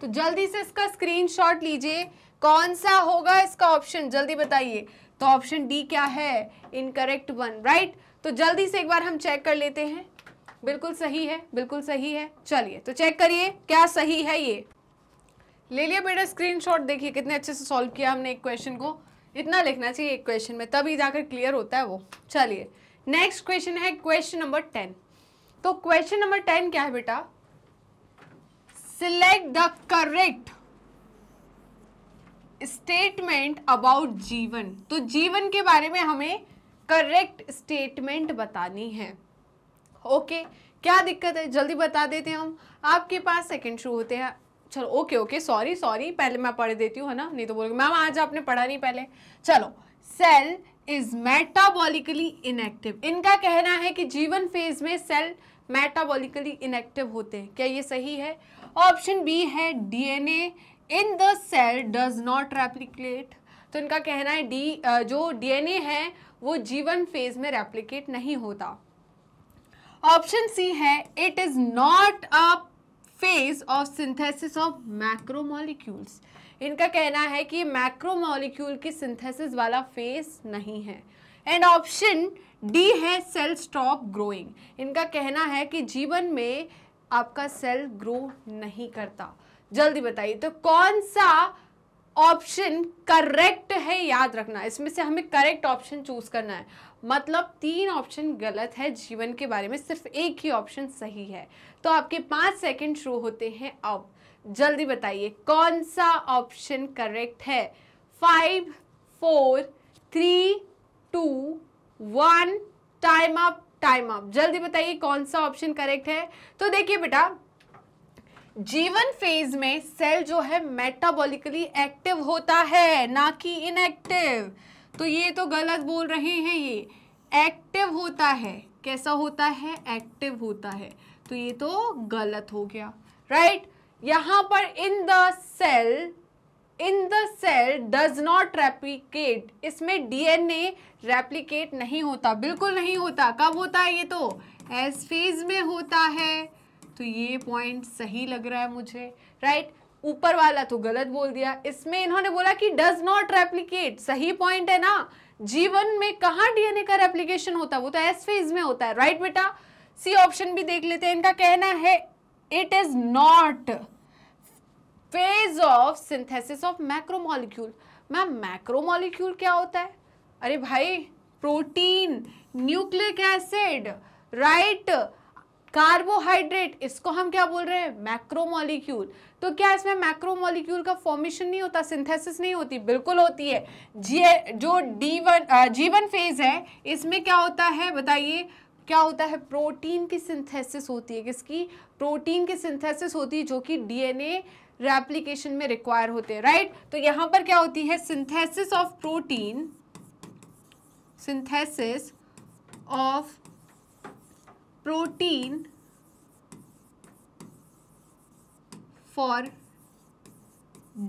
तो जल्दी से इसका स्क्रीनशॉट लीजिए कौन सा होगा इसका ऑप्शन जल्दी बताइए तो ऑप्शन डी क्या है इनकरेक्ट वन राइट तो जल्दी से एक बार हम चेक कर लेते हैं बिल्कुल सही है बिल्कुल सही है चलिए तो चेक करिए क्या सही है ये ले लिया बेटा स्क्रीनशॉट देखिए कितने अच्छे से सॉल्व किया हमने एक क्वेश्चन को इतना लिखना चाहिए एक क्वेश्चन में तभी जाकर क्लियर होता है वो चलिए नेक्स्ट क्वेश्चन है क्वेश्चन नंबर टेन तो क्वेश्चन नंबर टेन क्या है बेटा select the correct statement about G one तो जीवन के बारे में हमें करेक्ट स्टेटमेंट बतानी है ओके okay, क्या दिक्कत है जल्दी बता देते हैं हम आपके पास सेकंड शो होते हैं चलो ओके ओके सॉरी सॉरी पहले मैं पढ़ देती हूँ है ना नहीं तो बोलोगे मैम आज आपने पढ़ा नहीं पहले चलो सेल इज मेटाबॉलिकली इनएक्टिव इनका कहना है कि जीवन फेज में सेल मेटाबॉलिकली इनएक्टिव होते हैं क्या ये सही है ऑप्शन बी है DNA in the cell does not replicate तो इनका कहना है डी जो डीएनए है वो जीवन फेज में रेप्लिकेट नहीं होता ऑप्शन सी है it is not a phase of synthesis of macromolecules इनका कहना है कि मैक्रोमोलिक्यूल की सिंथेसिस वाला फेज नहीं है एंड ऑप्शन डी है सेल स्टॉप ग्रोइंग इनका कहना है कि जीवन में आपका सेल ग्रो नहीं करता जल्दी बताइए तो कौन सा ऑप्शन करेक्ट है याद रखना इसमें से हमें करेक्ट ऑप्शन चूज करना है मतलब तीन ऑप्शन गलत है जीवन के बारे में सिर्फ एक ही ऑप्शन सही है तो आपके पांच सेकेंड शुरू होते हैं अब जल्दी बताइए कौन सा ऑप्शन करेक्ट है five four three two one time up time up जल्दी बताइए कौन सा ऑप्शन करेक्ट है तो देखिए बेटा जीवन फेज में सेल जो है मेटाबॉलिकली एक्टिव होता है ना कि इनएक्टिव तो ये तो गलत बोल रहे हैं ये एक्टिव होता है कैसा होता है एक्टिव होता है तो ये तो गलत हो गया राइट right? यहाँ पर in the cell in the cell does not replicate इसमें डीएनए रेप्लीकेट नहीं होता बिल्कुल नहीं होता कब होता है ये तो एस फेज में होता है तो ये पॉइंट सही लग रहा है मुझे राइट right? ऊपर वाला तो गलत बोल दिया इसमें इन्होंने बोला कि डज नॉट रेप्लीकेट सही पॉइंट है ना जीवन में कहा डीएनए का रेप्लीकेशन होता है वो तो एस फेज में होता है राइट right, बेटा सी ऑप्शन भी देख लेते हैं इनका कहना है it is not phase of synthesis of macromolecule ma'am macromolecule क्या होता है अरे भाई protein nucleic acid right carbohydrate इसको हम क्या बोल रहे हैं मैक्रोमोलिक्यूल तो क्या इसमें मैक्रोमोलिक्यूल का फॉर्मेशन नहीं होता सिंथेसिस नहीं होती बिल्कुल होती है जी जो D one G one phase है इसमें क्या होता है बताइए क्या होता है प्रोटीन की सिंथेसिस होती है किसकी प्रोटीन की सिंथेसिस होती है जो कि डीएनए रेप्लिकेशन में रिक्वायर होते हैं राइट तो यहां पर क्या होती है synthesis of protein synthesis of protein for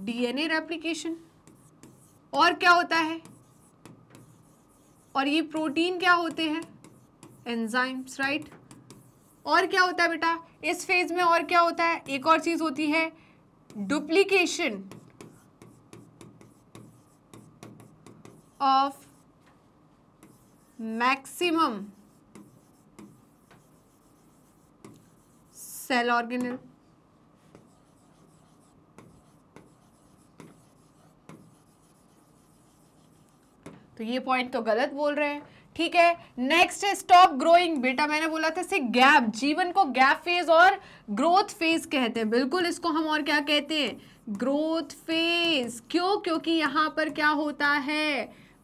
DNA replication और क्या होता है और ये प्रोटीन क्या होते हैं एंजाइम्स राइट और क्या होता है बेटा इस फेज में और क्या होता है एक और चीज़ होती है duplication of maximum cell organelle तो ये पॉइंट तो गलत बोल रहे हैं ठीक है नेक्स्ट है स्टॉप ग्रोइंग बेटा मैंने बोला था इसे गैप जीवन को गैप फेज और ग्रोथ फेज कहते हैं बिल्कुल इसको हम और क्या कहते हैं ग्रोथ फेज क्यों क्योंकि यहां पर क्या होता है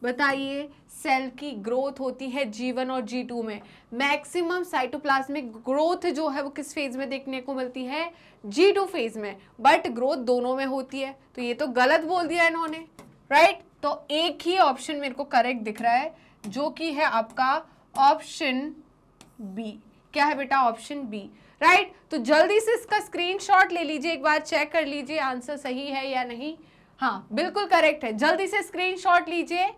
बताइए सेल की ग्रोथ होती है जीवन और जी टू में मैक्सिमम साइटोप्लाज्मिक ग्रोथ जो है वो किस फेज में देखने को मिलती है जी टू फेज में बट ग्रोथ दोनों में होती है तो ये तो गलत बोल दिया इन्होंने राइट right? तो एक ही ऑप्शन मेरे को करेक्ट दिख रहा है जो कि है आपका ऑप्शन बी क्या है बेटा ऑप्शन बी राइट तो जल्दी से इसका स्क्रीनशॉट ले लीजिए एक बार चेक कर लीजिए आंसर सही है या नहीं हाँ बिल्कुल करेक्ट है जल्दी से स्क्रीनशॉट लीजिए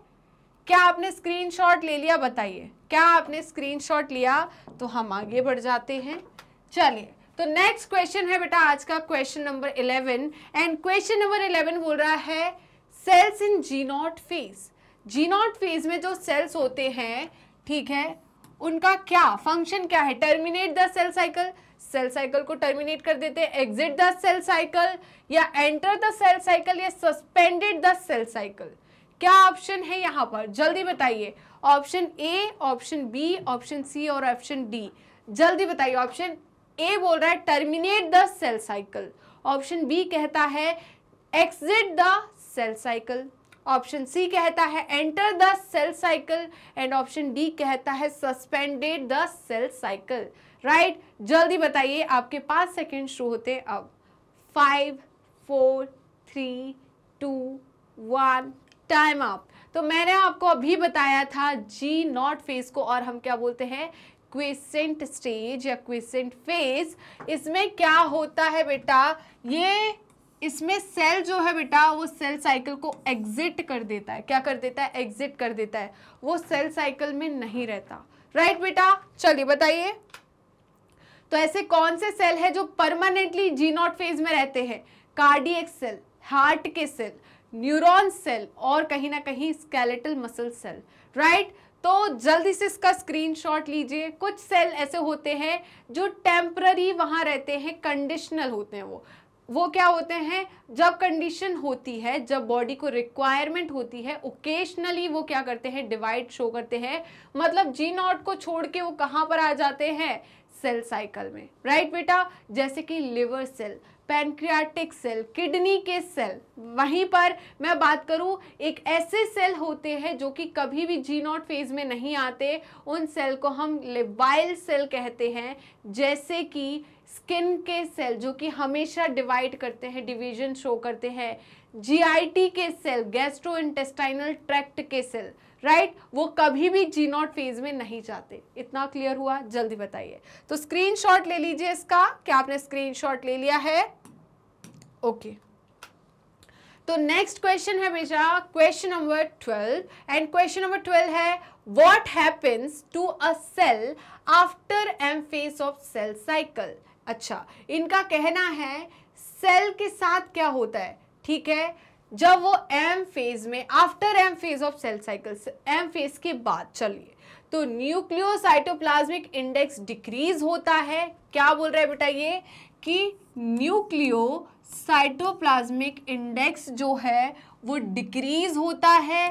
क्या आपने स्क्रीनशॉट ले लिया बताइए क्या आपने स्क्रीनशॉट लिया तो हम आगे बढ़ जाते हैं चलिए तो नेक्स्ट क्वेश्चन है बेटा आज का question number eleven and question number eleven बोल रहा है cells in G naught phase naught phase में जो सेल्स होते हैं ठीक है उनका क्या फंक्शन क्या है terminate the cell cycle cell cycle को टर्मिनेट कर देते हैं एग्जिट द सेल साइकिल या एंटर द सेल साइकिल या सस्पेंडेड द सेल साइकिल क्या ऑप्शन है यहाँ पर जल्दी बताइए option A option B option C और ऑप्शन डी जल्दी बताइए ऑप्शन ए बोल रहा है terminate the cell cycle option B कहता है exit the cell cycle option C कहता है enter the cell cycle and option D कहता है suspended the cell cycle right जल्दी बताइए आपके पाँच सेकेंड शुरू होते हैं अब five four three two one time up तो मैंने आपको अभी बताया था जी नॉट फेस को और हम क्या बोलते हैं क्वेसेंट स्टेज या क्वेसेंट फेज इसमें क्या होता है बेटा ये इसमें सेल जो है बेटा वो सेल साइकिल को एग्जिट कर देता है क्या कर देता है एग्जिट कर देता है वो सेल साइकिल में नहीं रहता राइट बेटा चलिए बताइए तो ऐसे कौन से सेल है जो परमानेंटली नॉट फेज में रहते हैं कार्डियक सेल हार्ट के सेल न्यूरॉन सेल और कहीं ना कहीं स्केलेटल मसल सेल राइट तो जल्दी से इसका स्क्रीनशॉट लीजिए कुछ सेल ऐसे होते हैं जो टेम्प्ररी वहाँ रहते हैं कंडीशनल होते हैं वो वो क्या होते हैं जब कंडीशन होती है जब बॉडी को रिक्वायरमेंट होती है ओकेशनली वो क्या करते हैं डिवाइड शो करते हैं मतलब जी नॉट को छोड़ के वो कहाँ पर आ जाते हैं सेल साइकिल में राइट right बेटा जैसे कि liver cell pancreatic cell kidney के सेल वहीं पर मैं बात करूं एक ऐसे सेल होते हैं जो कि कभी भी जी नॉट फेज में नहीं आते उन सेल को हम लिबाइल सेल कहते हैं जैसे कि स्किन के सेल जो कि हमेशा डिवाइड करते हैं डिवीजन शो करते हैं जीआईटी के सेल गैस्ट्रो इंटेस्टाइनल ट्रैक्ट के सेल राइट right? वो कभी भी जी नॉट फेज में नहीं जाते इतना क्लियर हुआ जल्दी बताइए तो स्क्रीनशॉट ले लीजिए इसका क्या आपने स्क्रीनशॉट ले लिया है ओके okay. तो नेक्स्ट क्वेश्चन है बेटा question number twelve and question number twelve है what happens to a cell after M phase of cell cycle अच्छा इनका कहना है सेल के साथ क्या होता है ठीक है जब वो एम फेज में after M phase of cell cycle M phase के बाद चलिए तो न्यूक्लियोसाइटोप्लाज्मिक इंडेक्स डिक्रीज होता है क्या बोल रहा है बेटा ये कि न्यूक्लियोसाइटोप्लाज्मिक इंडेक्स जो है वो डिक्रीज होता है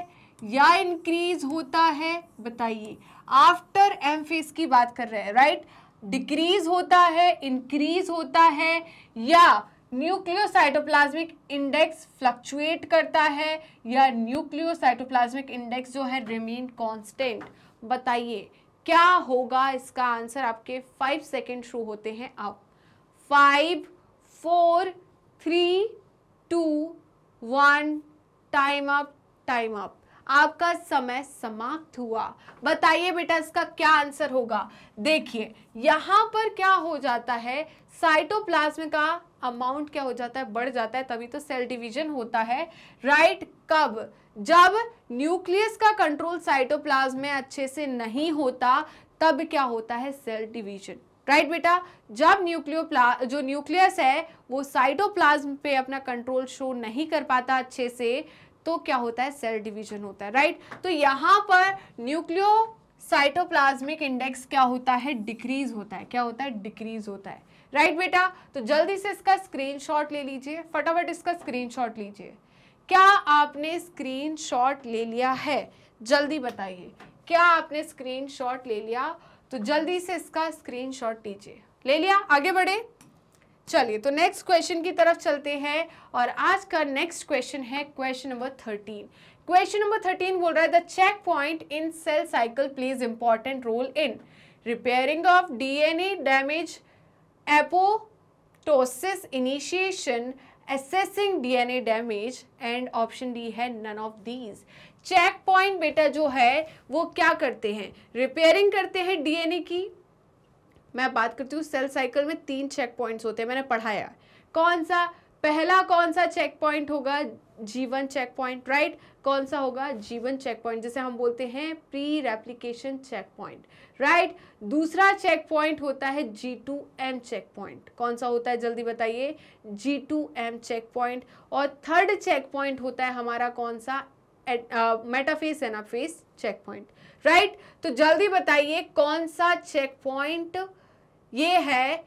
या इंक्रीज होता है बताइए आफ्टर एम फेज की बात कर रहे हैं राइट डिक्रीज होता है इंक्रीज होता है या न्यूक्लियोसाइटोप्लाज्मिक इंडेक्स फ्लक्चुएट करता है या न्यूक्लियोसाइटोप्लाज्मिक इंडेक्स जो है रिमेन कांस्टेंट बताइए क्या होगा इसका आंसर आपके फाइव सेकेंड शुरू होते हैं अब five four three two one time up time up आपका समय समाप्त हुआ बताइए बेटा इसका क्या आंसर होगा देखिए यहाँ पर क्या हो जाता है साइटोप्लाज्म का अमाउंट क्या हो जाता है बढ़ जाता है तभी तो सेल डिवीजन होता है राइट right? कब जब न्यूक्लियस का कंट्रोल साइटोप्लाज्म में अच्छे से नहीं होता तब क्या होता है सेल डिवीजन राइट बेटा जब न्यूक्लियो जो न्यूक्लियस है वो साइटोप्लाज्म पे अपना कंट्रोल शो नहीं कर पाता अच्छे से तो क्या होता है सेल डिवीजन होता है राइट तो यहाँ पर न्यूक्लियो साइटोप्लाज्मिक इंडेक्स क्या होता है डिक्रीज होता है क्या होता है डिक्रीज होता है राइट right, बेटा तो जल्दी से इसका स्क्रीनशॉट ले लीजिए फटाफट इसका स्क्रीनशॉट लीजिए क्या आपने स्क्रीनशॉट ले लिया है जल्दी बताइए क्या आपने स्क्रीनशॉट ले लिया तो जल्दी से इसका स्क्रीनशॉट लीजिए ले लिया आगे बढ़े चलिए तो नेक्स्ट क्वेश्चन की तरफ चलते हैं और आज का नेक्स्ट क्वेश्चन है question number thirteen question number thirteen बोल रहा है the check point in cell cycle plays important role in repairing of DNA damage apoptosis initiation assessing DNA damage and option D है none of these check point बेटा जो है वो क्या करते हैं रिपेयरिंग करते हैं डीएनए की मैं बात करती हूँ सेल साइकिल में तीन चेक पॉइंट्स होते हैं मैंने पढ़ाया कौन सा पहला कौन सा चेक पॉइंट होगा जीवन चेक पॉइंट राइट कौन सा होगा जीवन चेक पॉइंट जैसे हम बोलते हैं pre replication check point right दूसरा चेक पॉइंट होता है G two M check point कौन सा होता है जल्दी बताइए G two M check point और थर्ड चेक पॉइंट होता है हमारा कौन सा metaphase anaphase check point right तो जल्दी बताइए कौन सा चेक पॉइंट ये है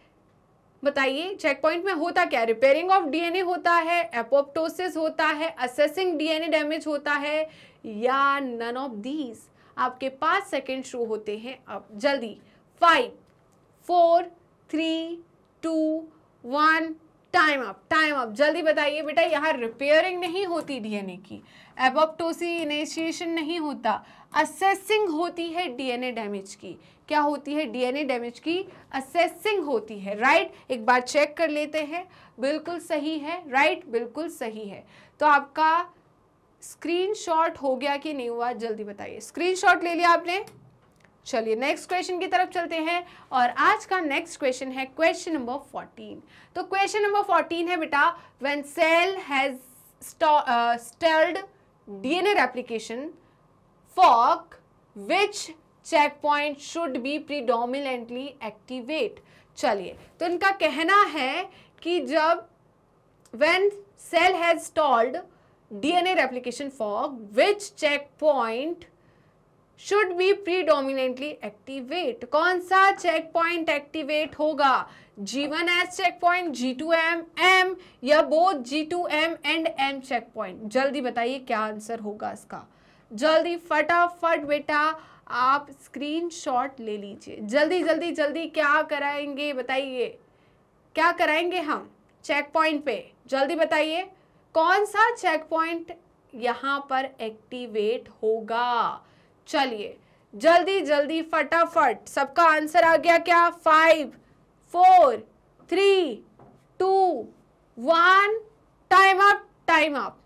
बताइए चेक पॉइंट में होता क्या रिपेयरिंग ऑफ डीएनए होता है एपोप्टोसिस होता है असेसिंग डीएनए डैमेज होता है या नन ऑफ दीज आपके पांच सेकेंड शो होते हैं अब जल्दी five four three two one time up time up जल्दी बताइए बेटा यहाँ रिपेयरिंग नहीं होती डीएनए की एपोप्टोसी इनिशिएशन नहीं होता असेसिंग होती है डीएनए डैमेज की क्या होती है डीएनए डैमेज की असेसिंग होती है राइट right? एक बार चेक कर लेते हैं बिल्कुल सही है राइट right? बिल्कुल सही है तो आपका स्क्रीनशॉट हो गया कि नहीं हुआ जल्दी बताइए स्क्रीनशॉट ले लिया आपने चलिए नेक्स्ट क्वेश्चन की तरफ चलते हैं और आज का नेक्स्ट क्वेश्चन है क्वेश्चन नंबर फोर्टीन तो क्वेश्चन नंबर फोर्टीन है बेटा when cell has stalled DNA replication for which check point should be predominantly activate चलिए तो इनका कहना है कि जब when cell has stalled DNA replication for which check point should be predominantly activate कौन सा चेक पॉइंट एक्टिवेट होगा G one S check point G two M M या both G two M and M check point जल्दी बताइए क्या आंसर होगा इसका जल्दी फटाफट बेटा आप स्क्रीनशॉट ले लीजिए जल्दी जल्दी जल्दी क्या कराएंगे बताइए क्या कराएंगे हम चेक पॉइंट पे जल्दी बताइए कौन सा चेक पॉइंट यहाँ पर एक्टिवेट होगा चलिए जल्दी जल्दी फटाफट सबका आंसर आ गया क्या five four three two one time up time up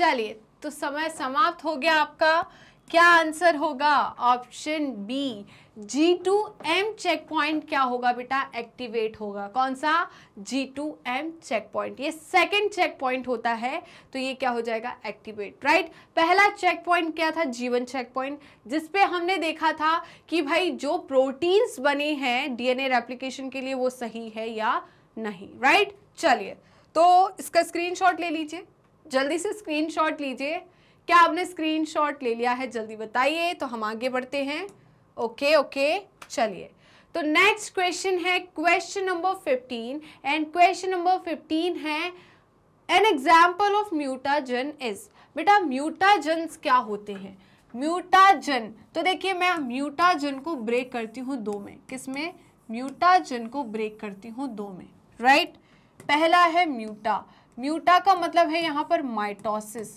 चलिए तो समय समाप्त हो गया आपका क्या आंसर होगा option B G two M check point क्या होगा बेटा एक्टिवेट होगा कौन सा G two M check point ये सेकेंड चेक पॉइंट होता है तो ये क्या हो जाएगा एक्टिवेट राइट right? पहला चेक पॉइंट क्या था जीवन चेक पॉइंट जिसपे हमने देखा था कि भाई जो प्रोटीन्स बने हैं डीएनए रेप्लीकेशन के लिए वो सही है या नहीं राइट right? चलिए तो इसका स्क्रीन ले लीजिए जल्दी से स्क्रीनशॉट लीजिए क्या आपने स्क्रीनशॉट ले लिया है जल्दी बताइए तो हम आगे बढ़ते हैं ओके ओके चलिए तो नेक्स्ट क्वेश्चन है question number fifteen and question number fifteen है an example of mutagen is बेटा म्यूटाजन क्या होते हैं म्यूटाजन तो देखिए मैं म्यूटाजन को ब्रेक करती हूँ दो में किस में म्यूटाजन को ब्रेक करती हूँ दो में राइट right? पहला है म्यूटा म्यूटा का मतलब है यहां पर माइटोसिस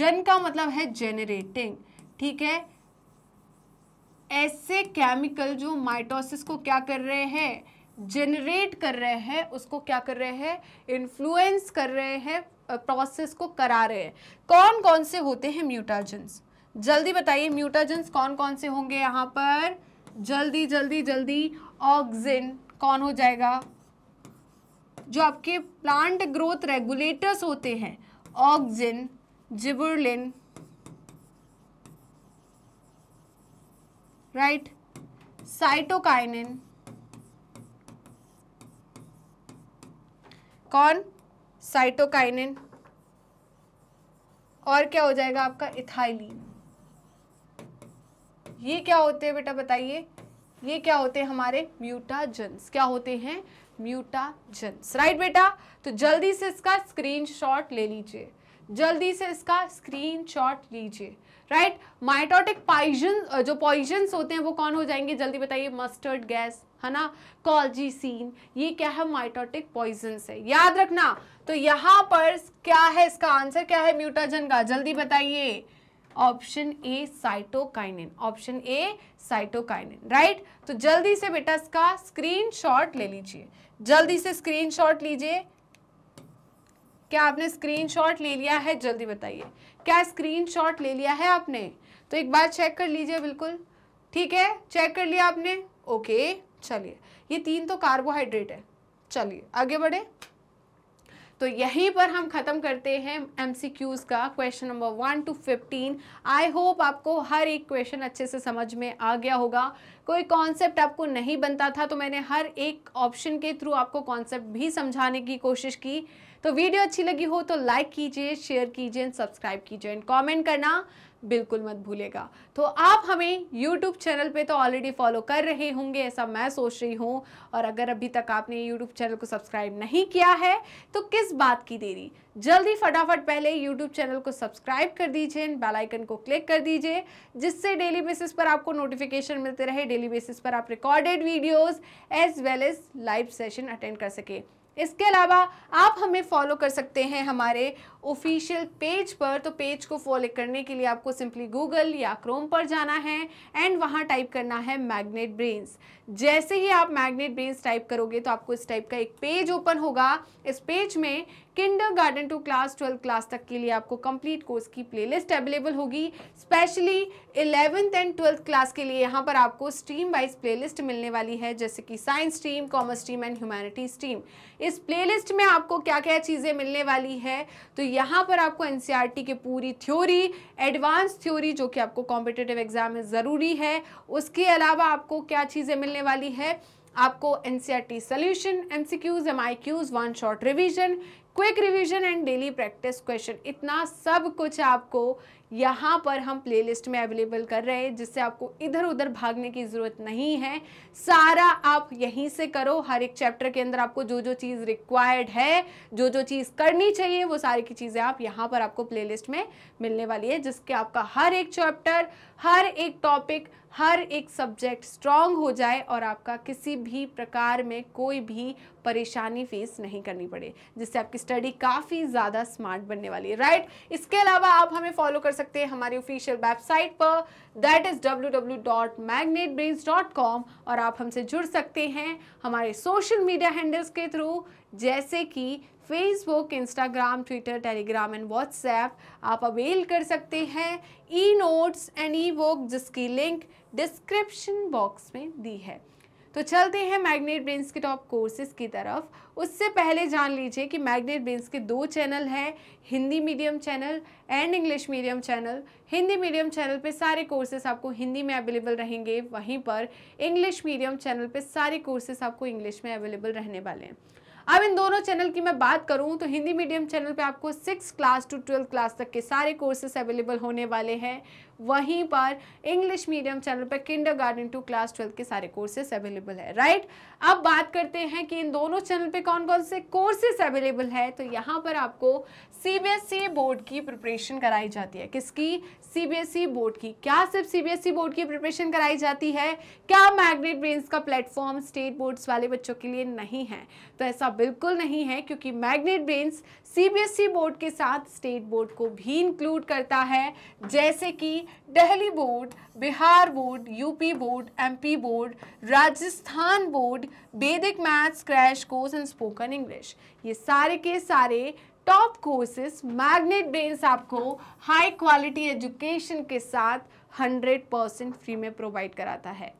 जन का मतलब है जेनरेटिंग ठीक है ऐसे केमिकल जो माइटोसिस को क्या कर रहे हैं जेनरेट कर रहे हैं उसको क्या कर रहे हैं इन्फ्लुएंस कर रहे हैं प्रोसेस को करा रहे हैं कौन कौन से होते हैं म्यूटाजेंस जल्दी बताइए म्यूटाजेंस कौन कौन से होंगे यहाँ पर जल्दी जल्दी जल्दी ऑक्सिन कौन हो जाएगा जो आपके प्लांट ग्रोथ रेगुलेटर्स होते हैं ऑक्सिन जिबरलिन राइट साइटोकाइनिन कौन साइटोकाइनिन और क्या हो जाएगा आपका इथाइलिन ये क्या होते हैं बेटा बताइए ये क्या होते हैं हमारे म्यूटाजेंस क्या होते हैं म्यूटाजेंस राइट बेटा तो जल्दी से इसका स्क्रीनशॉट ले लीजिए जल्दी से इसका स्क्रीनशॉट लीजिए राइट माइटोटिक पॉइजन जो पॉइजन्स होते हैं वो कौन हो जाएंगे जल्दी बताइए मस्टर्ड गैस है ना कॉलजीसीन ये क्या है माइटोटिक पॉइजन्स है याद रखना तो यहाँ पर क्या है इसका आंसर क्या है म्यूटाजन का जल्दी बताइए option A cytokinin option A cytokinin right तो जल्दी से बेटा इसका स्क्रीनशॉट ले लीजिए जल्दी से स्क्रीनशॉट लीजिए क्या आपने स्क्रीनशॉट ले लिया है जल्दी बताइए क्या स्क्रीनशॉट ले लिया है आपने तो एक बार चेक कर लीजिए बिल्कुल ठीक है चेक कर लिया आपने ओके चलिए ये तीन तो कार्बोहाइड्रेट है चलिए आगे बढ़े तो यहीं पर हम ख़त्म करते हैं एमसीक्यूज़ का question number one two fifteen I hope आपको हर एक क्वेश्चन अच्छे से समझ में आ गया होगा कोई कॉन्सेप्ट आपको नहीं बनता था तो मैंने हर एक ऑप्शन के थ्रू आपको कॉन्सेप्ट भी समझाने की कोशिश की तो वीडियो अच्छी लगी हो तो लाइक कीजिए शेयर कीजिए सब्सक्राइब कीजिए एंड कॉमेंट करना बिल्कुल मत भूलेगा तो आप हमें YouTube चैनल पे तो ऑलरेडी फॉलो कर रहे होंगे ऐसा मैं सोच रही हूँ और अगर अभी तक आपने YouTube चैनल को सब्सक्राइब नहीं किया है तो किस बात की देरी जल्दी फटाफट पहले YouTube चैनल को सब्सक्राइब कर दीजिए बेल आइकन को क्लिक कर दीजिए जिससे डेली बेसिस पर आपको नोटिफिकेशन मिलते रहे डेली बेसिस पर आप recorded videos as well as live session attend कर सके इसके अलावा आप हमें फॉलो कर सकते हैं हमारे ऑफिशियल पेज पर तो पेज को फॉलो करने के लिए आपको सिंपली गूगल या क्रोम पर जाना है एंड वहां टाइप करना है मैग्नेट ब्रेन्स जैसे ही आप मैग्नेट ब्रेन्स टाइप करोगे तो आपको इस टाइप का एक पेज ओपन होगा इस पेज में kindergarten to class twelfth class तक के लिए आपको कंप्लीट कोर्स की प्लेलिस्ट अवेलेबल होगी specially eleventh and twelfth class के लिए यहाँ पर आपको स्ट्रीम वाइज प्लेलिस्ट मिलने वाली है जैसे कि science stream commerce stream and humanities stream इस प्लेलिस्ट में आपको क्या क्या चीज़ें मिलने वाली है तो यहाँ पर आपको एन e की पूरी थ्योरी एडवांस थ्योरी जो कि आपको कॉम्पिटेटिव एग्जाम में ज़रूरी है उसके अलावा आपको क्या चीज़ें मिलने वाली है आपको N C R T solution M C Qs M I Qs one short revision quick revision and daily practice question इतना सब कुछ आपको यहाँ पर हम प्लेलिस्ट में अवेलेबल कर रहे हैं जिससे आपको इधर उधर भागने की ज़रूरत नहीं है सारा आप यहीं से करो हर एक चैप्टर के अंदर आपको जो जो चीज़ रिक्वायर्ड है जो जो चीज़ करनी चाहिए वो सारी की चीज़ें आप यहाँ पर आपको प्ले में मिलने वाली है जिसके आपका हर एक चैप्टर हर एक टॉपिक हर एक सब्जेक्ट स्ट्रांग हो जाए और आपका किसी भी प्रकार में कोई भी परेशानी फेस नहीं करनी पड़े जिससे आपकी स्टडी काफ़ी ज़्यादा स्मार्ट बनने वाली है राइट इसके अलावा आप हमें फॉलो कर सकते सकते हैं हमारी ऑफिशियल वेबसाइट पर दैट इज़ www.magnetbrains.com और आप हमसे जुड़ सकते हैं हमारे सोशल मीडिया हैंडल्स के थ्रू जैसे कि Facebook Instagram Twitter Telegram and WhatsApp आप अवेल कर सकते हैं e notes and e book जिसकी लिंक डिस्क्रिप्शन बॉक्स में दी है तो चलते हैं मैग्नेट ब्रेन्स के टॉप कोर्सेज की तरफ उससे पहले जान लीजिए कि मैग्नेट ब्रेन्स के दो चैनल हैं Hindi medium channel and English medium channel Hindi medium channel पे सारे कोर्सेज आपको हिंदी में अवेलेबल रहेंगे वहीं पर इंग्लिश मीडियम चैनल पे सारे कोर्सेज आपको इंग्लिश में अवेलेबल रहने वाले हैं अब इन दोनों चैनल की मैं बात करूँ तो हिंदी मीडियम चैनल पर आपको six class to twelfth class तक के सारे कोर्सेस अवेलेबल होने वाले हैं वहीं पर इंग्लिश मीडियम चैनल पर kindergarten to class twelfth के सारे कोर्सेस अवेलेबल है राइट अब बात करते हैं कि इन दोनों चैनल पे कौन कौन से कोर्सेस अवेलेबल है तो यहाँ पर आपको सीबीएसई बोर्ड e की प्रिपरेशन कराई जाती है किसकी सीबीएसई बोर्ड e की क्या सिर्फ सीबीएसई बोर्ड e की प्रिपरेशन कराई जाती है क्या मैग्नेट ब्रेन्स का प्लेटफॉर्म स्टेट बोर्ड्स वाले बच्चों के लिए नहीं है तो ऐसा बिल्कुल नहीं है क्योंकि मैग्नेट ब्रेन्स सीबीएसई बोर्ड के साथ स्टेट बोर्ड को भी इंक्लूड करता है जैसे कि Delhi board Bihar board UP board MP board Rajasthan board Vedic maths crash course and spoken English ये सारे के सारे टॉप कोर्सेस मैग्नेट ब्रेन्स आपको हाई क्वालिटी एजुकेशन के साथ 100 परसेंट फ्री में प्रोवाइड कराता है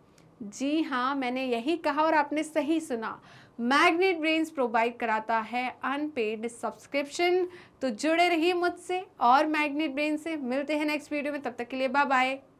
जी हाँ मैंने यही कहा और आपने सही सुना मैग्नेट ब्रेन्स प्रोवाइड कराता है अनपेड सब्सक्रिप्शन तो जुड़े रहिए मुझसे और मैग्नेट ब्रेन से मिलते हैं नेक्स्ट वीडियो में तब तक के लिए बाय बाय